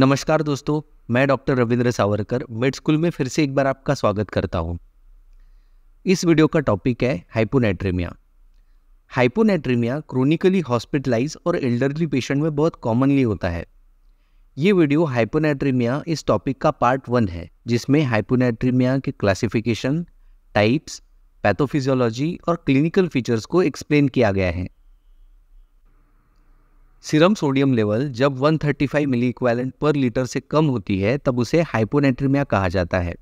नमस्कार दोस्तों मैं doctor Ravindra Savarkar med school में फिर से एक बार आपका स्वागत करता हूँ इस वीडियो का टॉपिक है हाइपोनेट्रीमिया हाइपोनेट्रीमिया क्रोनिकली हॉस्पिटलाइज और एल्डरली पेशेंट में बहुत कॉमनली होता है ये वीडियो हाइपोनेट्रीमिया इस टॉपिक का पार्ट वन है जिसमें हाइपोनेट्रीमिया के क्लासिफिकेशन टाइप्स पैथोफिजियोलॉजी और क्लिनिकल फीचर्स को एक्सप्लेन किया गया है सीरम सोडियम लेवल जब 135 मिली इक्वेलेंट पर लीटर से कम होती है तब उसे हाइपोनेट्रीमिया कहा जाता है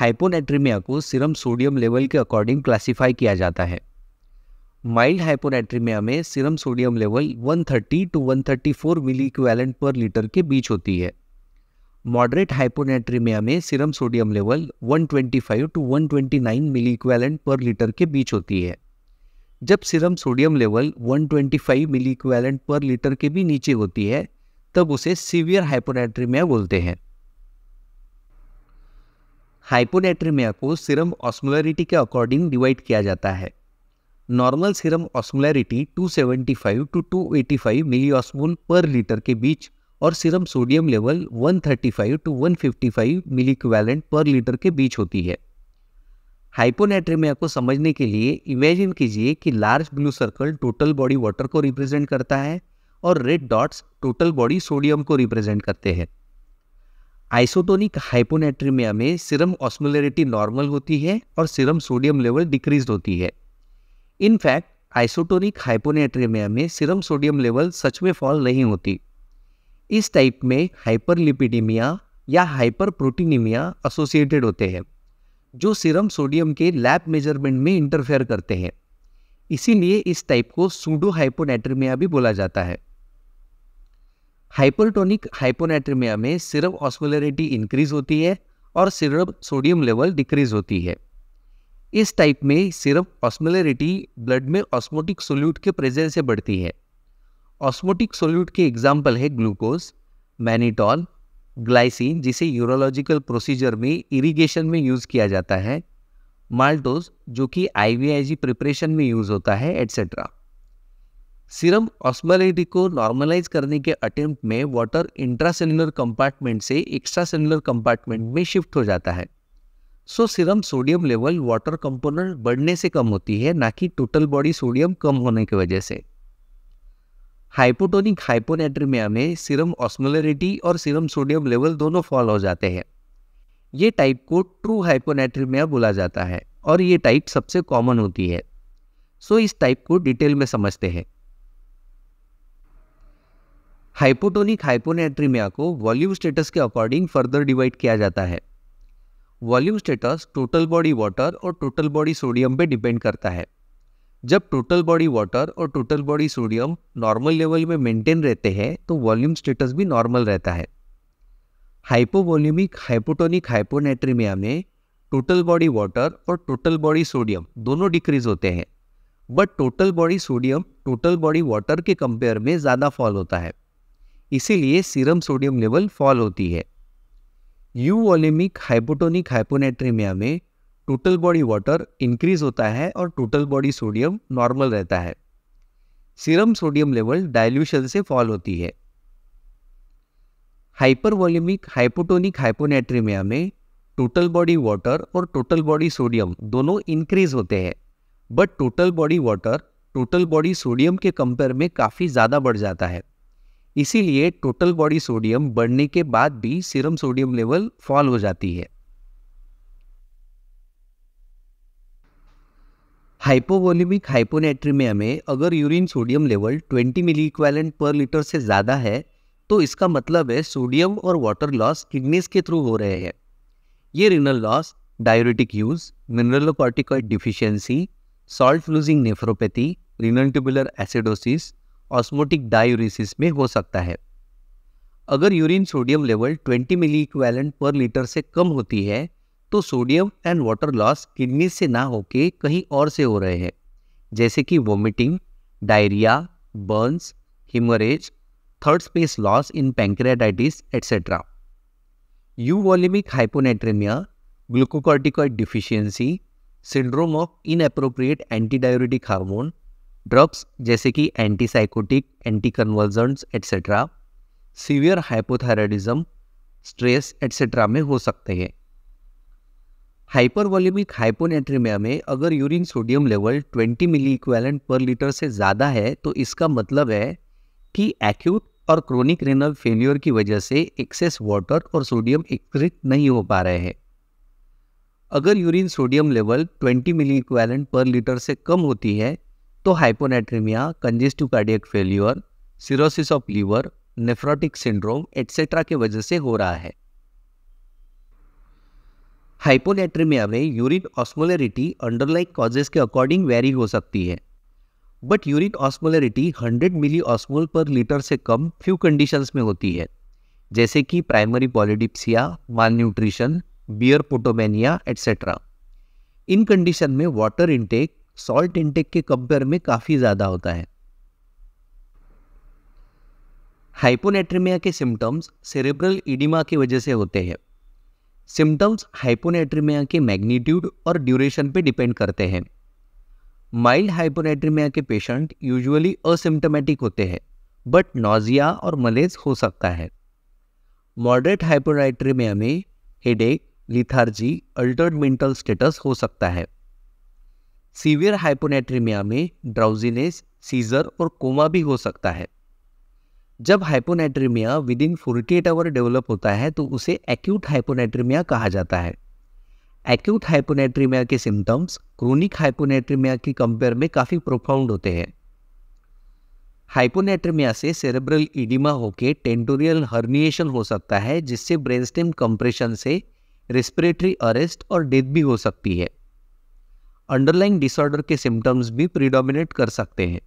हाइपोनेट्रीमिया को सीरम सोडियम लेवल के अकॉर्डिंग क्लासिफाई किया जाता है माइल्ड हाइपोनेट्रीमिया में serum sodium level 130 to 134 milliequivalent per litre के बीच होती है मॉडरेट हाइपोनेट्रीमिया में serum sodium level 125 to 129 milliequivalent per litre के बीच होती है जब serum sodium level 125 milliequivalent per litre के भी नीचे होती है तब उसे सीवियर हाइपोनेट्रीमिया बोलते हैं हाइपोनेट्रीमिया को सिरम ऑस्मोलरिटी के अकॉर्डिंग डिवाइड किया जाता है normal serum osmolarity 275 to 285 milliosmole per litre के बीच और serum sodium level 135 to 155 milliequivalent per litre के बीच होती है हाइपोनेट्रेमिया को समझने के लिए इमेजिन कीजिए कि large blue circle total body water को रिप्रेजेंट करता है और red dots total body sodium को रिप्रेजेंट करते हैं आइसोटोनिक हाइपोनेट्रीमिया में सिरम ऑस्मोलरिटी नॉर्मल होती है और सिरम सोडियम लेवल डिक्रीज होती है इनफैक्ट आइसोटोनिक हाइपोनेट्रीमिया में सिरम सोडियम लेवल सच में फॉल नहीं होती इस टाइप में हाइपरलिपिडीमिया या हाइपर एसोसिएटेड होते हैं जो सीरम सोडियम के लैब मेजरमेंट में इंटरफेयर करते हैं इसीलिए इस टाइप को सूडो हाइपोनेट्रीमिया भी बोला जाता है हाइपरटोनिक हाइपोनेट्रीमिया में सिरम ऑस्मोलरिटी इंक्रीज होती है और सिरम सोडियम लेवल डिक्रीज होती है इस टाइप में सिरम ऑस्मोलरिटी ब्लड में ऑस्मोटिक सोल्यूट के प्रेजेंस से बढ़ती है ऑस्मोटिक सोल्यूट के एग्जाम्पल है ग्लूकोज मैनीटॉल ग्लाइसिन जिसे यूरोलॉजिकल प्रोसीजर में इरिगेशन में यूज़ किया जाता है माल्टोज जो कि आईवीआईजी प्रिपरेशन में यूज़ होता है एटसेट्रा सीरम ऑस्मोलिटी को नॉर्मलाइज करने के अटेम्प्ट में वाटर इंट्रासेलुलर कंपार्टमेंट से एक्स्ट्रा सेलुलर कंपार्टमेंट में शिफ्ट हो जाता है so serum sodium level water component बढ़ने से कम होती है ना कि टोटल बॉडी सोडियम कम होने की वजह से हाइपोटोनिक हाइपोनेट्रीमिया में सीरम ऑस्मोलरिटी और सीरम सोडियम लेवल दोनों फॉल हो जाते हैं ये टाइप को ट्रू हाइपोनेट्रीमिया बोला जाता है और ये टाइप सबसे कॉमन होती है सो इस टाइप को डिटेल में समझते हैं हाइपोटोनिक हाइपोनेट्रीमिया को वॉल्यूम स्टेटस के अकॉर्डिंग फर्दर डिवाइड किया जाता है volume status total body water और टोटल बॉडी सोडियम पे डिपेंड करता है जब टोटल बॉडी वाटर और total body sodium normal level में मेंटेन रहते हैं तो वॉल्यूम स्टेटस भी नॉर्मल रहता है हाइपोवॉल्यूमिक हाइपोटोनिक हाइपोनेट्रीमिया में टोटल बॉडी वाटर और टोटल बॉडी सोडियम दोनों डिक्रीज होते हैं but total body sodium total body water के कंपेयर में ज़्यादा फॉल होता है इसीलिए सीरम सोडियम लेवल फॉल होती है यू वॉल्यूमिक हाइपोटोनिक हाइपोनेट्रीमिया में टोटल बॉडी वाटर इंक्रीज होता है और टोटल बॉडी सोडियम नॉर्मल रहता है सीरम सोडियम लेवल डाइल्यूशन से फॉल होती है हाइपर वॉल्यूमिक हाइपोटोनिक हाइपोनेट्रीमिया में टोटल बॉडी वाटर और टोटल बॉडी सोडियम दोनों इंक्रीज होते हैं but total body water total body sodium के कंपेयर में काफ़ी ज़्यादा बढ़ जाता है इसीलिए टोटल बॉडी सोडियम बढ़ने के बाद भी सीरम सोडियम लेवल फॉल हो जाती है हाइपोवोलिमिक हाइपोनेट्रीमिया में अगर urine sodium level 20 milliequivalent per litre से ज़्यादा है तो इसका मतलब है सोडियम और वाटर लॉस किडनीज के थ्रू हो रहे हैं ये renal loss diuretic use mineralocorticoid deficiency salt losing nephropathy renal tubular acidosis osmotic diuresis में हो सकता है अगर urine sodium level 20 milliequivalent per litre से कम होती है तो sodium and water loss kidney से ना होके कहीं और से हो रहे हैं जैसे कि vomiting diarrhoea burns haemorrhage third space loss in pancreatitis etcetera euvolaemic hyponatraemia glucocorticoid deficiency syndrome of inappropriate antidiuretic hormone drugs जैसे कि antipsychotic anticonvulsants etcetera severe hypothyroidism stress etcetera में हो सकते हैं हाइपरवॉल्यूमिक हाइपोनेट्रीमिया में अगर urine sodium level 20 milliequivalent per litre से ज़्यादा है तो इसका मतलब है कि एक्यूट और क्रोनिक रेनल फेल्योर की वजह से एक्सेस वाटर और सोडियम एकत्रित नहीं हो पा रहे हैं अगर urine sodium level 20 milliequivalent per litre से कम होती है तो hyponatraemia congestive cardiac failure cirrhosis of liver nephrotic syndrome etcetera की वजह से हो रहा है हाइपोनेट्रीमिया में यूरिन ऑस्मोलरिटी अंडरलाइक कॉजेस के अकॉर्डिंग वेरी हो सकती है but urine osmolarity 100 milliosmole per litre से कम फ्यू कंडीशंस में होती है जैसे कि primary polydipsia malnutrition beer potomania etcetera इन कंडीशन में वाटर इंटेक सॉल्ट इंटेक के कंपेयर में काफ़ी ज़्यादा होता है हाइपोनेट्रीमिया के सिम्टम्स सेरेब्रल इडिमा की वजह से होते हैं सिम्टम्स हाइपोनेट्रीमिया के मैग्नीट्यूड और ड्यूरेशन पे डिपेंड करते हैं माइल्ड हाइपोनेट्रीमिया के पेशेंट यूजुअली असिम्टोमेटिक होते हैं बट नोजिया और मलेज हो सकता है मॉडरेट हाइपोनेट्रीमिया में headache lethargy altered mental status हो सकता है सीवियर हाइपोनेट्रीमिया में ड्राउजीनेस सीजर और कोमा भी हो सकता है जब hyponatraemia within forty eight hour develop होता है तो उसे एक्यूट हाइपोनेट्रीमिया कहा जाता है एक्यूट हाइपोनेट्रीमिया के सिम्टम्स क्रोनिक हाइपोनेट्रीमिया के कंपेयर में काफ़ी प्रोफाउंड होते हैं हाइपोनेट्रीमिया से सेरेब्रल इडिमा होके टेंटोरियल हर्निएशन हो सकता है जिससे ब्रेनस्टेम कंप्रेशन से रेस्पिरेटरी अरेस्ट और डेथ भी हो सकती है अंडरलाइंग डिसऑर्डर के सिम्टम्स भी प्रिडोमिनेट कर सकते हैं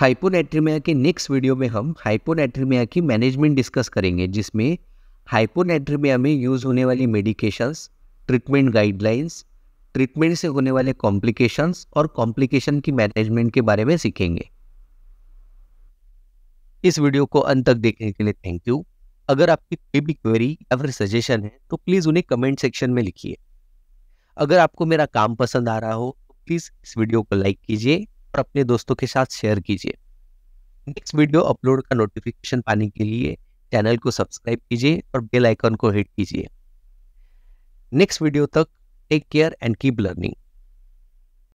हाइपोनेट्रीमिया के नेक्स्ट वीडियो में हम हाइपोनेट्रीमिया की मैनेजमेंट डिस्कस करेंगे जिसमें हाइपोनेट्रीमिया में यूज़ होने वाली मेडिकेशंस ट्रीटमेंट गाइडलाइंस ट्रीटमेंट से होने वाले कॉम्प्लिकेशंस और कॉम्प्लिकेशन की मैनेजमेंट के बारे में सीखेंगे इस वीडियो को अंत तक देखने के लिए थैंक यू अगर आपकी कोई भी क्वेरी या फिर सजेशन है तो प्लीज़ उन्हें कमेंट सेक्शन में लिखिए अगर आपको मेरा काम पसंद आ रहा हो तो प्लीज़ इस वीडियो को लाइक कीजिए और अपने दोस्तों के साथ शेयर कीजिए नेक्स्ट वीडियो अपलोड का नोटिफिकेशन पाने के लिए चैनल को सब्सक्राइब कीजिए और बेल आइकन को हिट कीजिए नेक्स्ट वीडियो तक take care and keep learning